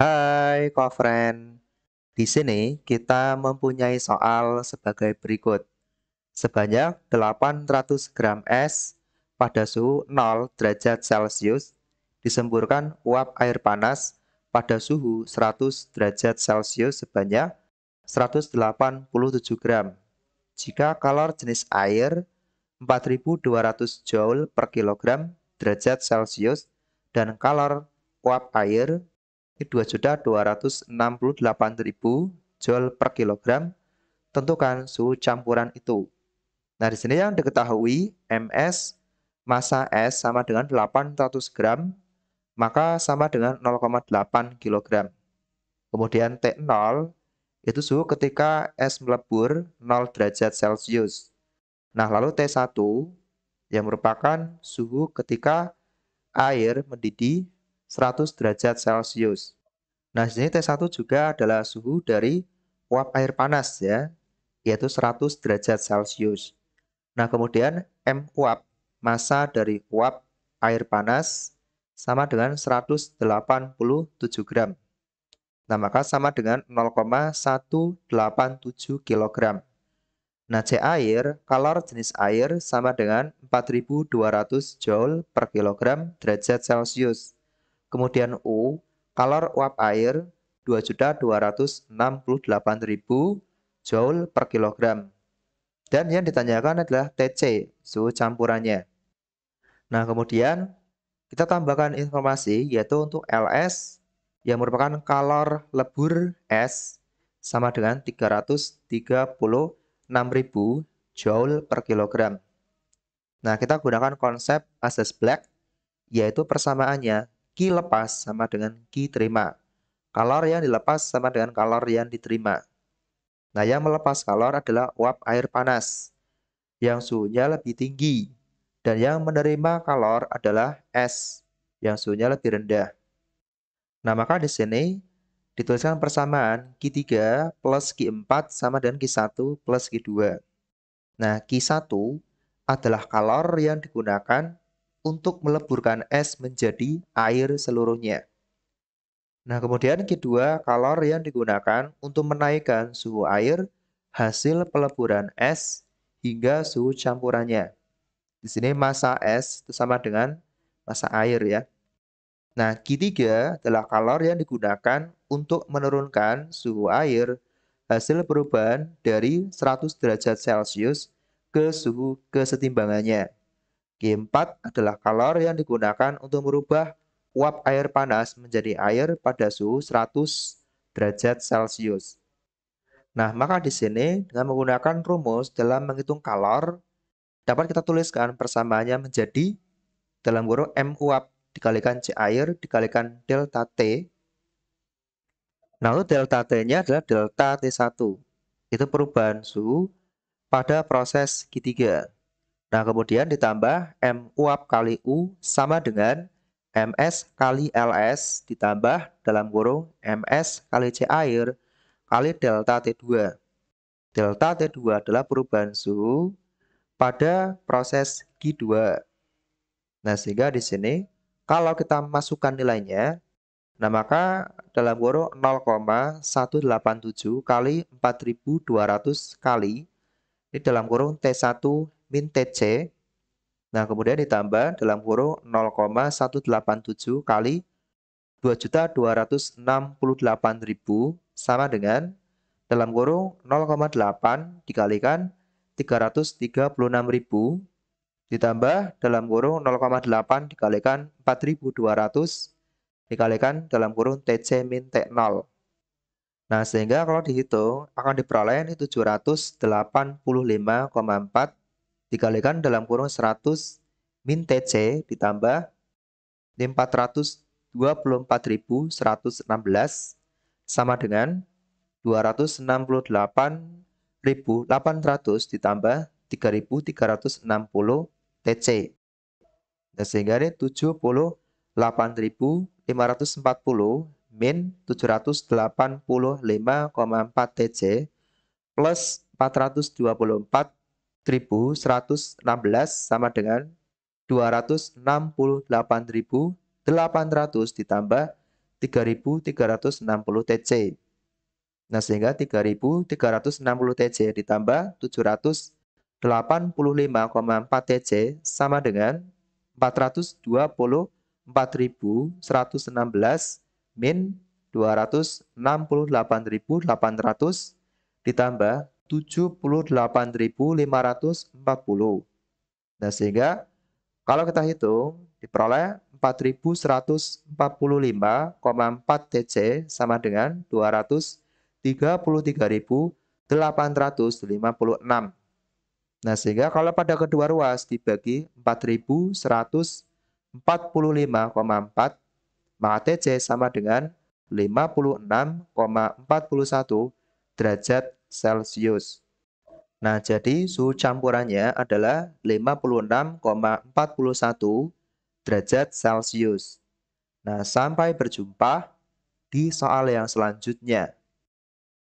Hai, co-friend. Di sini kita mempunyai soal sebagai berikut. Sebanyak 800 gram es pada suhu 0 derajat Celcius disemburkan uap air panas pada suhu 100 derajat Celcius sebanyak 187 gram. Jika kalor jenis air 4200 joule per kilogram derajat Celcius dan kalor uap air ini 2.268.000 joule per kilogram. Tentukan suhu campuran itu. Nah, di sini yang diketahui MS massa S sama dengan 800 gram, maka sama dengan 0,8 kg Kemudian T0 itu suhu ketika es melebur 0 derajat Celcius. Nah, lalu T1 yang merupakan suhu ketika air mendidih 100 derajat Celcius. Nah, di sini T1 juga adalah suhu dari uap air panas ya, yaitu 100 derajat Celcius. Nah, kemudian M uap, massa dari uap air panas sama dengan 187 gram. Nah, maka sama dengan 0,187 kg. Nah, C air, kalor jenis air sama dengan 4200 joule per kilogram derajat Celcius. Kemudian U, kalor uap air 2.268.000 joule per kilogram. Dan yang ditanyakan adalah TC, suhu campurannya. Nah, kemudian kita tambahkan informasi yaitu untuk LS yang merupakan kalor lebur S sama dengan 336.000 joule per kilogram. Nah, kita gunakan konsep asas black yaitu persamaannya Ki lepas sama dengan Ki terima. Kalor yang dilepas sama dengan kalor yang diterima. Nah, yang melepas kalor adalah uap air panas yang suhunya lebih tinggi. Dan yang menerima kalor adalah es yang suhunya lebih rendah. Nah, maka di sini dituliskan persamaan Q3 plus Q4 sama dengan Q1 plus Q2. Nah, Q1 adalah kalor yang digunakan untuk meleburkan es menjadi air seluruhnya. Nah, kemudian kedua, kalor yang digunakan untuk menaikkan suhu air hasil peleburan es hingga suhu campurannya. Di sini massa es itu sama dengan massa air ya. Nah, ketiga adalah kalor yang digunakan untuk menurunkan suhu air hasil perubahan dari 100 derajat Celcius ke suhu kesetimbangannya. G4 adalah kalor yang digunakan untuk merubah uap air panas menjadi air pada suhu 100 derajat Celcius. Nah, maka di sini dengan menggunakan rumus dalam menghitung kalor, dapat kita tuliskan persamaannya menjadi dalam huruf M uap dikalikan C air dikalikan delta T. Nah, untuk delta T-nya adalah delta T1. Itu perubahan suhu pada proses G3. Nah, kemudian ditambah M uap kali U sama dengan MS kali LS ditambah dalam kurung MS kali C air kali delta T2. Delta T2 adalah perubahan suhu pada proses G2. Nah, sehingga di sini kalau kita masukkan nilainya, nah maka dalam kurung 0,187 kali 4200 kali ini dalam kurung T1 min TC. Nah, kemudian ditambah dalam kurung 0,187 kali 2.268.000 sama dengan dalam kurung 0,8 dikalikan 336.000 ditambah dalam kurung 0,8 dikalikan 4.200 dikalikan dalam kurung TC min T0. Nah, sehingga kalau dihitung akan diperoleh ini 785,4 dikalikan dalam kurung 100 min TC ditambah 424.116 sama dengan 268.800 ditambah 3.360 TC. Dan sehingga ini 78.540 min 785,4 TC plus 424 1116 sama dengan 268.800 ditambah 3.360 TC. Nah, sehingga 3.360 TC ditambah 785,4 TC sama dengan 424.116 min 268.800 ditambah 78.540. Nah, sehingga kalau kita hitung diperoleh 4145,4 TC sama dengan 233.856. Nah, sehingga kalau pada kedua ruas dibagi 4145,4 maka TC sama dengan 56,41 derajat Celcius. Nah, jadi suhu campurannya adalah 56,41 derajat Celcius. Nah, sampai berjumpa di soal yang selanjutnya.